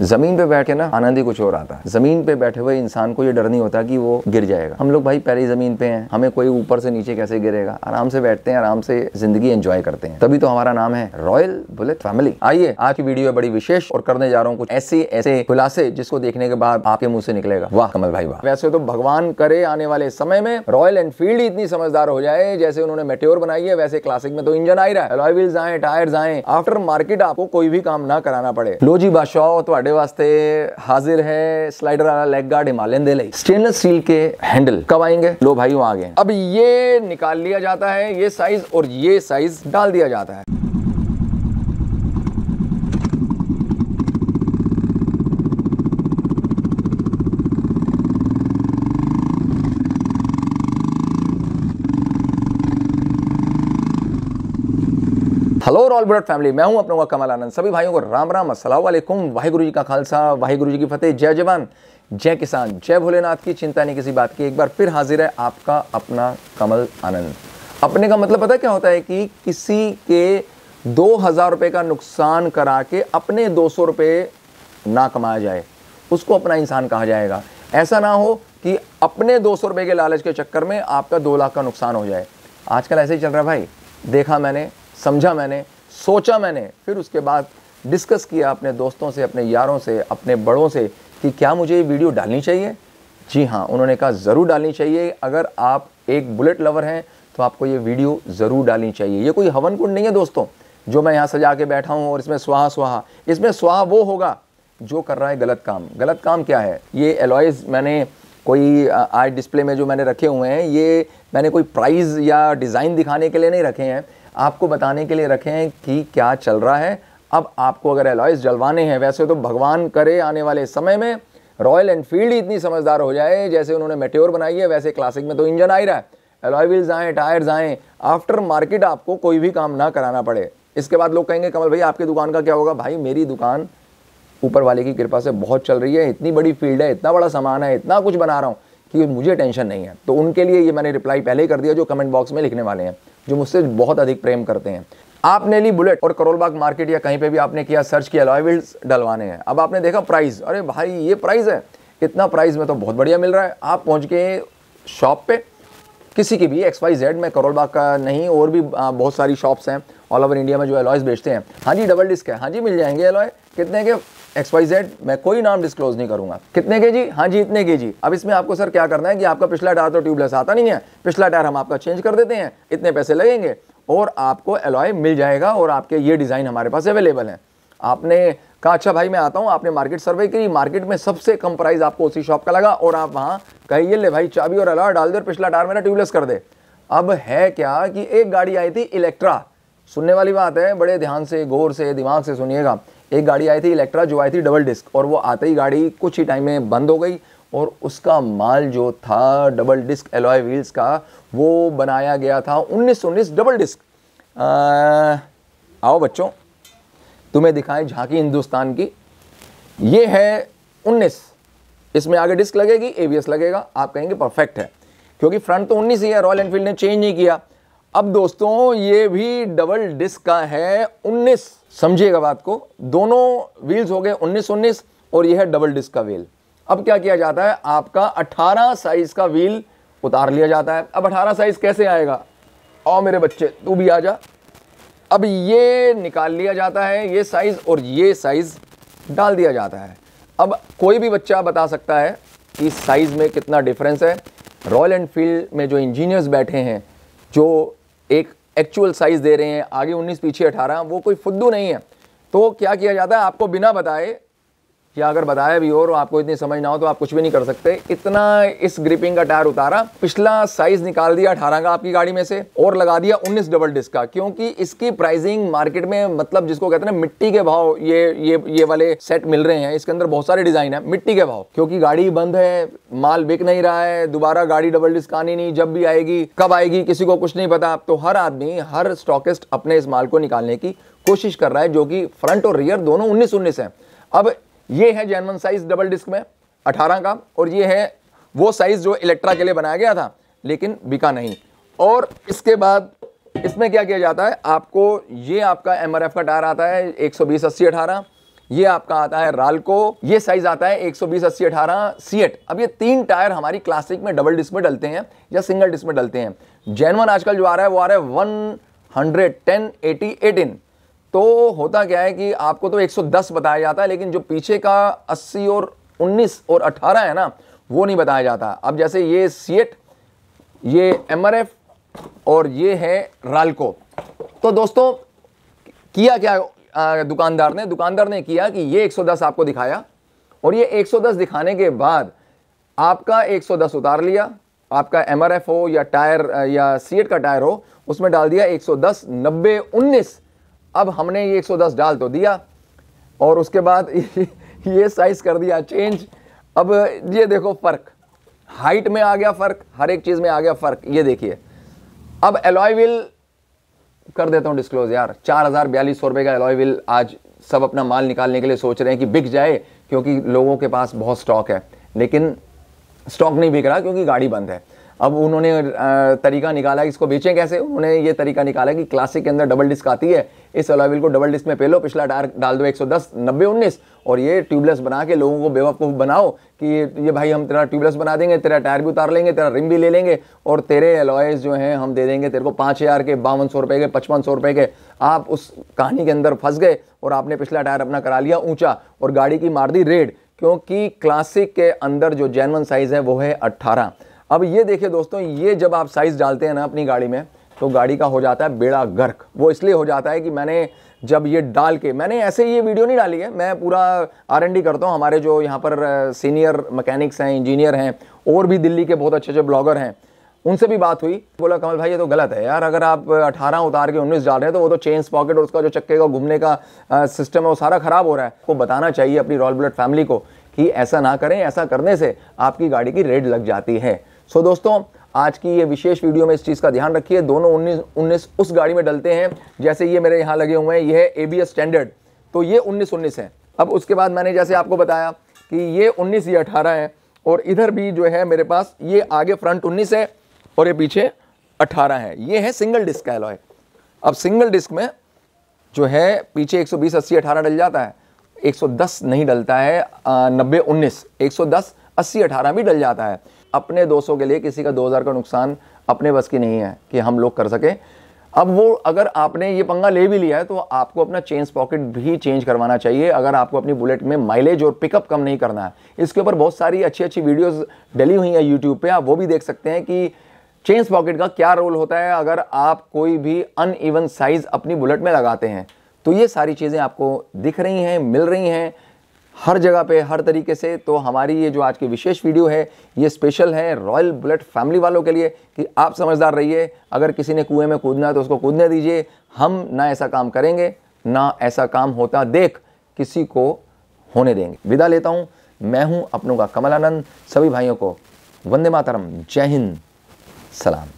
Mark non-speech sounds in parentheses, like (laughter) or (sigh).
ज़मीन पे बैठ के ना आनंद ही कुछ और आता है ज़मीन पे बैठे हुए इंसान को ये डर नहीं होता कि वो गिर जाएगा हम लोग भाई पहले ज़मीन पे हैं हमें कोई ऊपर से नीचे कैसे गिरेगा आराम से बैठते हैं आराम से ज़िंदगी एंजॉय करते हैं तभी तो हमारा नाम है रॉयल बुलेट फैमिली आइए आज की वीडियो है बड़ी विशेष और करने जा रहा हूँ कुछ ऐसे ऐसे खुलासे जिसको देखने के बाद आपके मुंह से निकलेगा वाह कमल भाई वाह वैसे तो भगवान करे आने वाले समय में रॉयल एनफील्ड इतनी समझदार हो जाए जैसे उन्होंने मेट्योर बनाई है वैसे क्लासिक में तो इंजन आ ही रहा है टायर आए आए आफ्टर मार्केट आपको कोई भी काम ना कराना पड़े लो जी बादशाह ਤੁਹਾਡੇ ਵਾਸਤੇ ਹਾਜ਼ਰ ਹੈ स्लाइडर वाला लेग गार्ड हिमालयन दे लाई स्टेनलेस स्टील के हैंडल कब आएंगे लो भाई वहां गए अब ये निकाल लिया जाता है ये साइज और ये साइज डाल दिया जाता है हेलो ऑल ब्रॉड फैमिली मैं हूं अपनों का कमल आनंद सभी भाइयों को राम राम असलम वाहिगुरु जी का खालसा वाहिगुरु जी की फतेह जय जवान जय किसान जय भोलेनाथ की चिंता नहीं किसी बात की एक बार फिर हाजिर है आपका अपना कमल आनंद अपने का मतलब पता क्या होता है कि किसी के दो हज़ार रुपये का नुकसान करा के अपने दो सौ रुपये ना कमाया जाए उसको अपना इंसान कहा जाएगा ऐसा ना हो कि अपने दो सौ रुपये के लालच के चक्कर में आपका दो लाख का नुकसान हो जाए आजकल ऐसे ही चल रहा है भाई देखा मैंने समझा मैंने सोचा मैंने फिर उसके बाद डिस्कस किया अपने दोस्तों से अपने यारों से अपने बड़ों से कि क्या मुझे ये वीडियो डालनी चाहिए जी हाँ उन्होंने कहा ज़रूर डालनी चाहिए अगर आप एक बुलेट लवर हैं तो आपको ये वीडियो ज़रूर डालनी चाहिए ये कोई हवन कुंड नहीं है दोस्तों जो मैं यहाँ सजा के बैठा हूँ और इसमें स्वाहा स्वाहा इसमें स्वाहा वो होगा जो कर रहा है गलत काम गलत काम क्या है ये एलॉयज़ मैंने कोई आर्ट डिस्प्ले में जो मैंने रखे हुए हैं ये मैंने कोई प्राइज़ या डिज़ाइन दिखाने के लिए नहीं रखे हैं आपको बताने के लिए रखे हैं कि क्या चल रहा है अब आपको अगर एलॉयस जलवाने हैं वैसे तो भगवान करे आने वाले समय में रॉयल एनफील्ड ही इतनी समझदार हो जाए जैसे उन्होंने मेट्योर बनाई है वैसे क्लासिक में तो इंजन आ ही रहा है एलॉय व्हील्स आएँ टायर्स आएँ आफ्टर मार्केट आपको कोई भी काम ना कराना पड़े इसके बाद लोग कहेंगे कमल भाई आपकी दुकान का क्या होगा भाई मेरी दुकान ऊपर वाले की कृपा से बहुत चल रही है इतनी बड़ी फील्ड है इतना बड़ा सामान है इतना कुछ बना रहा हूँ कि मुझे टेंशन नहीं है तो उनके लिए ये मैंने रिप्लाई पहले ही कर दिया जो कमेंट बॉक्स में लिखने वाले हैं जो मुझसे बहुत अधिक प्रेम करते हैं आपने ली बुलेट और करोलबाग मार्केट या कहीं पे भी आपने किया सर्च किया अलॉय व्हील्स डलवाने हैं अब आपने देखा प्राइस अरे भाई ये प्राइस है इतना प्राइस में तो बहुत बढ़िया मिल रहा है आप पहुंच गए शॉप पे किसी की भी एक्स वाई जेड में करोलबाग का नहीं और भी बहुत सारी शॉप्स हैं ऑल ओवर इंडिया में जो एलॉयज़ बेचते हैं हाँ जी डबल डिस्क है हाँ जी मिल जाएंगे एलॉय कितने के एक्स वाई जेड मैं कोई नाम डिस्क्लोज नहीं करूंगा कितने के जी हाँ जी इतने के जी अब इसमें आपको सर क्या करना है कि आपका पिछला टायर तो ट्यूबलेस आता नहीं है पिछला टायर हम आपका चेंज कर देते हैं इतने पैसे लगेंगे और आपको एलॉय मिल जाएगा और आपके ये डिज़ाइन हमारे पास अवेलेबल हैं आपने कहा अच्छा भाई मैं आता हूँ आपने मार्केट सर्वे की मार्केट में सबसे कम प्राइस आपको उसी शॉप का लगा और आप वहाँ कहिए ले भाई चाबी और अलॉय डाल दे और पिछला टायर मेरा ट्यूबलेस कर दे अब है क्या कि एक गाड़ी आई थी इलेक्ट्रा सुनने वाली बात है बड़े ध्यान से गौर से दिमाग से सुनिएगा एक गाड़ी आई थी इलेक्ट्रा जो आई थी डबल डिस्क और वो आते ही गाड़ी कुछ ही टाइम में बंद हो गई और उसका माल जो था डबल डिस्क एलॉय व्हील्स का वो बनाया गया था उन्नीस उन्नीस डबल डिस्क आओ बच्चों तुम्हें दिखाएं झांकी हिंदुस्तान की ये है उन्नीस इसमें आगे डिस्क लगेगी एबीएस लगेगा आप कहेंगे परफेक्ट है क्योंकि फ्रंट तो उन्नीस ही है रॉयल एनफील्ड ने चेंज नहीं किया अब दोस्तों ये भी डबल डिस्क का है 19 समझिएगा बात को दोनों व्हील्स हो गए 19 19 और यह है डबल डिस्क का व्हील अब क्या किया जाता है आपका 18 साइज का व्हील उतार लिया जाता है अब 18 साइज कैसे आएगा आओ मेरे बच्चे तू भी आ जा अब ये निकाल लिया जाता है ये साइज़ और ये साइज़ डाल दिया जाता है अब कोई भी बच्चा बता सकता है कि साइज़ में कितना डिफरेंस है रॉयल एनफील्ड में जो इंजीनियर्स बैठे हैं जो एक एक्चुअल साइज़ दे रहे हैं आगे 19 पीछे 18 वो कोई फुद्दू नहीं है तो क्या किया जाता है आपको बिना बताए या अगर बताया भी हो और आपको इतनी समझ ना हो तो आप कुछ भी नहीं कर सकते इतना इस ग्रिपिंग का टायर उतारा पिछला साइज निकाल दिया अठारह का आपकी गाड़ी में से और लगा दिया उन्नीस डबल डिस्क का क्योंकि इसकी प्राइसिंग मार्केट में मतलब जिसको कहते हैं मिट्टी के भाव ये ये ये वाले सेट मिल रहे हैं इसके अंदर बहुत सारे डिजाइन है मिट्टी के भाव क्योंकि गाड़ी बंद है माल बिक नहीं रहा है दोबारा गाड़ी डबल डिस्क आनी नहीं जब भी आएगी कब आएगी किसी को कुछ नहीं पता तो हर आदमी हर स्टॉकिस्ट अपने इस माल को निकालने की कोशिश कर रहा है जो कि फ्रंट और रियर दोनों उन्नीस उन्नीस है अब ये है जैनवन साइज डबल डिस्क में अठारह का और ये है वो साइज़ जो इलेक्ट्रा के लिए बनाया गया था लेकिन बिका नहीं और इसके बाद इसमें क्या किया जाता है आपको ये आपका एम का टायर आता है एक सौ बीस अस्सी अठारह ये आपका आता है रालको ये साइज आता है एक सौ बीस अस्सी अठारह सी एट अब ये तीन टायर हमारी क्लासिक में डबल डिस्क में डलते हैं या सिंगल डिस्क में डलते हैं जैनवन आजकल जो आ रहा है वो आ रहा है one hundred ten eighty eighteen तो होता क्या है कि आपको तो 110 बताया जाता है लेकिन जो पीछे का 80 और 19 और 18 है ना वो नहीं बताया जाता अब जैसे ये सीएट ये एमआरएफ और ये है रालको तो दोस्तों किया क्या दुकानदार ने दुकानदार ने किया कि ये 110 आपको दिखाया और ये 110 दिखाने के बाद आपका 110 उतार लिया आपका एम हो या टायर या सीएट का टायर हो उसमें डाल दिया एक सौ 19 अब हमने ये 110 डाल तो दिया और उसके बाद (laughs) ये साइज़ कर दिया चेंज अब ये देखो फ़र्क हाइट में आ गया फ़र्क हर एक चीज़ में आ गया फ़र्क ये देखिए अब एलॉय व्हील कर देता हूँ डिस्क्लोज यार चार हज़ार बयालीस सौ रुपए का एलॉय व्हील आज सब अपना माल निकालने के लिए सोच रहे हैं कि बिक जाए क्योंकि लोगों के पास बहुत स्टॉक है लेकिन स्टॉक नहीं बिक रहा क्योंकि गाड़ी बंद है अब उन्होंने तरीका निकाला इसको बेचें कैसे उन्होंने ये तरीका निकाला कि क्लासिक के अंदर डबल डिस्क आती है इस अलाविल को डबल डिस्क में पेलो पिछला टायर डाल दो 110 नब्बे उन्नीस और ये ट्यूबलेस बना के लोगों को बेवकूफ़ बनाओ कि ये भाई हम तेरा ट्यूबलेस बना देंगे तेरा टायर भी उतार लेंगे तेरा रिम भी ले लेंगे और तेरे अलॉयज जो हैं हम दे देंगे तेरे को पाँच हज़ार के बावन सौ रुपये के पचपन सौ रुपये के आप उस कहानी के अंदर फंस गए और आपने पिछला टायर अपना करा लिया ऊँचा और गाड़ी की मार दी रेड क्योंकि क्लासिक के अंदर जो जैनवन साइज़ है वो है अट्ठारह अब ये देखिए दोस्तों ये जब आप साइज़ डालते हैं ना अपनी गाड़ी में तो गाड़ी का हो जाता है बेड़ा गर्क वो इसलिए हो जाता है कि मैंने जब ये डाल के मैंने ऐसे ये वीडियो नहीं डाली है मैं पूरा आर डी करता हूँ हमारे जो यहाँ पर सीनियर मैकेनिक्स हैं इंजीनियर हैं और भी दिल्ली के बहुत अच्छे अच्छे ब्लॉगर हैं उनसे भी बात हुई बोला कमल भाई ये तो गलत है यार अगर आप 18 उतार के 19 डाल रहे हैं तो वो तो चेंज पॉकेट और उसका जो चक्के का घूमने का सिस्टम है वो सारा ख़राब हो रहा है वो बताना चाहिए अपनी रॉयल ब्लड फैमिली को कि ऐसा ना करें ऐसा करने से आपकी गाड़ी की रेड लग जाती है सो दोस्तों आज की ये विशेष वीडियो में इस चीज़ का ध्यान रखिए दोनों उन्नीस उन्नीस उस गाड़ी में डलते हैं जैसे ये मेरे यहाँ लगे हुए हैं ये है ए बी एस स्टैंडर्ड तो ये उन्नीस उन्नीस है अब उसके बाद मैंने जैसे आपको बताया कि ये उन्नीस ये अठारह है और इधर भी जो है मेरे पास ये आगे फ्रंट उन्नीस है और ये पीछे अट्ठारह है ये है सिंगल डिस्क का एलॉय अब सिंगल डिस्क में जो है पीछे एक सौ बीस अस्सी अठारह डल जाता है एक सौ दस नहीं डलता है नब्बे उन्नीस एक सौ दस अस्सी अठारह भी डल जाता है अपने दोस्तों के लिए किसी का दो का नुकसान अपने बस की नहीं है कि हम लोग कर सकें अब वो अगर आपने ये पंगा ले भी लिया है तो आपको अपना चेंज पॉकेट भी चेंज करवाना चाहिए अगर आपको अपनी बुलेट में माइलेज और पिकअप कम नहीं करना है इसके ऊपर बहुत सारी अच्छी अच्छी वीडियोस डली हुई हैं यूट्यूब पे आप वो भी देख सकते हैं कि चेंज पॉकेट का क्या रोल होता है अगर आप कोई भी अन साइज़ अपनी बुलेट में लगाते हैं तो ये सारी चीज़ें आपको दिख रही हैं मिल रही हैं हर जगह पे हर तरीके से तो हमारी ये जो आज की विशेष वीडियो है ये स्पेशल है रॉयल बुलेट फैमिली वालों के लिए कि आप समझदार रहिए अगर किसी ने कुएं में कूदना है तो उसको कूदने दीजिए हम ना ऐसा काम करेंगे ना ऐसा काम होता देख किसी को होने देंगे विदा लेता हूँ मैं हूँ अपनों का कमलानंद सभी भाइयों को वंदे मातरम जय हिंद सलाम